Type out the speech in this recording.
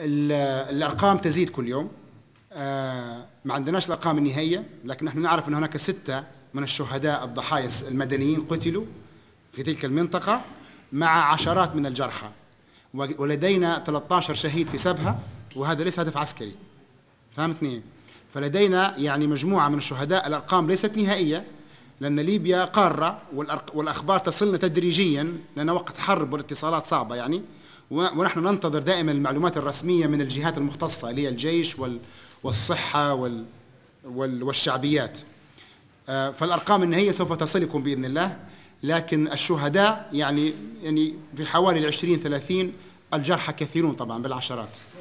الارقام تزيد كل يوم آه، ما عندناش الارقام النهائيه لكن نحن نعرف ان هناك سته من الشهداء الضحايا المدنيين قتلوا في تلك المنطقه مع عشرات من الجرحى ولدينا 13 شهيد في سبها وهذا ليس هدف عسكري فهمتني فلدينا يعني مجموعه من الشهداء الارقام ليست نهائيه لان ليبيا قاره والاخبار تصلنا تدريجيا لان وقت حرب والاتصالات صعبه يعني ونحن ننتظر دائما المعلومات الرسمية من الجهات المختصة اللي هي الجيش والصحة والشعبيات آه، فالأرقام النهائية سوف تصلكم بإذن الله لكن الشهداء يعني يعني في حوالي العشرين ثلاثين الجرحى كثيرون طبعا بالعشرات